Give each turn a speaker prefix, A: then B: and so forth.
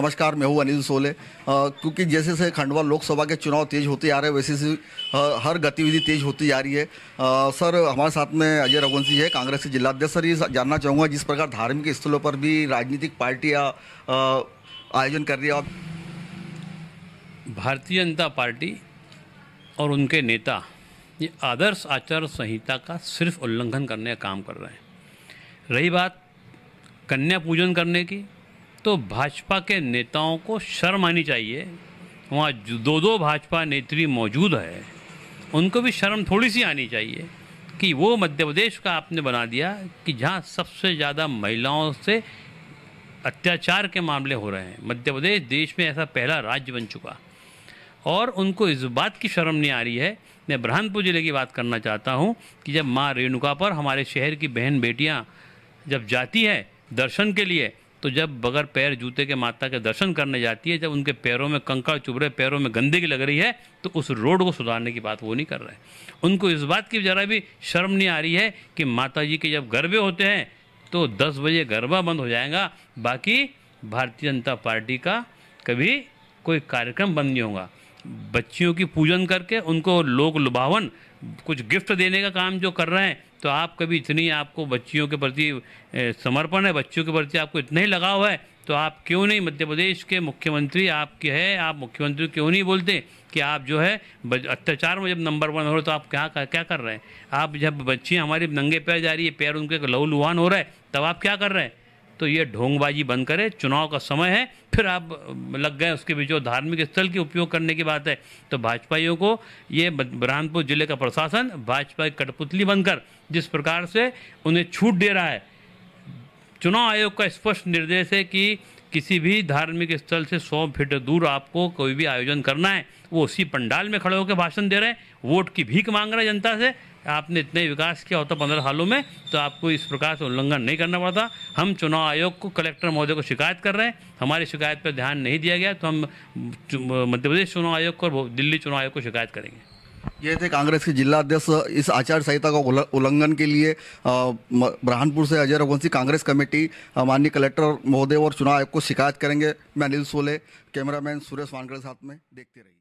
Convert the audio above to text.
A: नमस्कार मैं हूँ अनिल सोले क्योंकि जैसे जैसे खंडवा लोकसभा के चुनाव तेज होते जा रहे हैं वैसे वैसे हर गतिविधि तेज होती जा रही है आ, सर हमारे साथ में अजय रघुवंशी है कांग्रेस के जिलाध्यक्ष सर ये जानना चाहूँगा जिस प्रकार धार्मिक स्थलों पर भी राजनीतिक पार्टियाँ आयोजन कर रही है
B: भारतीय जनता पार्टी और उनके नेता ये आदर्श आचार संहिता का सिर्फ उल्लंघन करने का काम कर रहे हैं रही बात कन्या पूजन करने की तो भाजपा के नेताओं को शर्म आनी चाहिए वहाँ दो दो भाजपा नेत्री मौजूद है उनको भी शर्म थोड़ी सी आनी चाहिए कि वो मध्य प्रदेश का आपने बना दिया कि जहाँ सबसे ज़्यादा महिलाओं से अत्याचार के मामले हो रहे हैं मध्य प्रदेश देश में ऐसा पहला राज्य बन चुका और उनको इस बात की शर्म नहीं आ रही है मैं बुरहानपुर ज़िले की बात करना चाहता हूँ कि जब माँ रेणुका पर हमारे शहर की बहन बेटियाँ जब जाती है दर्शन के लिए तो जब बगैर पैर जूते के माता के दर्शन करने जाती है जब उनके पैरों में कंकड़ चुभ रहे पैरों में गंदगी लग रही है तो उस रोड को सुधारने की बात वो नहीं कर रहे उनको इस बात की जरा भी शर्म नहीं आ रही है कि माता जी के जब गरबे होते हैं तो दस बजे गरबा बंद हो जाएगा बाकी भारतीय जनता पार्टी का कभी कोई कार्यक्रम बंद नहीं होगा बच्चियों की पूजन करके उनको लोक लुभावन कुछ गिफ्ट देने का काम जो कर रहे हैं तो आप कभी इतनी आपको बच्चियों के प्रति समर्पण है बच्चियों के प्रति आपको इतना ही लगाव है तो आप क्यों नहीं मध्य प्रदेश के मुख्यमंत्री आपके है आप मुख्यमंत्री क्यों नहीं बोलते कि आप जो है अत्याचार में जब नंबर वन हो रहे तो आप क्या क्या कर रहे हैं आप जब बच्चियाँ हमारी नंगे पैर जा रही है पैर उनके लहू लुहान हो रहा है तब आप क्या कर रहे हैं तो ये ढोंगबाजी बंद करें चुनाव का समय है फिर आप लग गए उसके बीच धार्मिक स्थल के उपयोग करने की बात है तो भाजपाइयों को ये बुरहानपुर जिले का प्रशासन भाजपा की कठपुतली बनकर जिस प्रकार से उन्हें छूट दे रहा है चुनाव आयोग का स्पष्ट निर्देश है कि किसी भी धार्मिक स्थल से सौ फीट दूर आपको कोई भी आयोजन करना है वो उसी पंडाल में खड़े होकर भाषण दे रहे हैं वोट की भीख मांग रहे हैं जनता से आपने इतने विकास किया होता पंद्रह सालों में तो आपको इस प्रकार से उल्लंघन नहीं करना पड़ता हम चुनाव आयोग को कलेक्टर महोदय को शिकायत कर रहे हैं हमारी शिकायत पर ध्यान नहीं दिया गया तो हम मध्य प्रदेश चुनाव आयोग को और दिल्ली चुनाव आयोग को शिकायत करेंगे
A: ये थे कांग्रेस के जिला अध्यक्ष इस आचार संहिता का उल्लंघन के लिए बुरहानपुर से अजय रघुवंशी कांग्रेस कमेटी माननीय कलेक्टर महोदय और चुनाव आयोग को शिकायत करेंगे मैं अनिल सोले कैमरामैन सुरेश वानकर साथ में देखते रहिए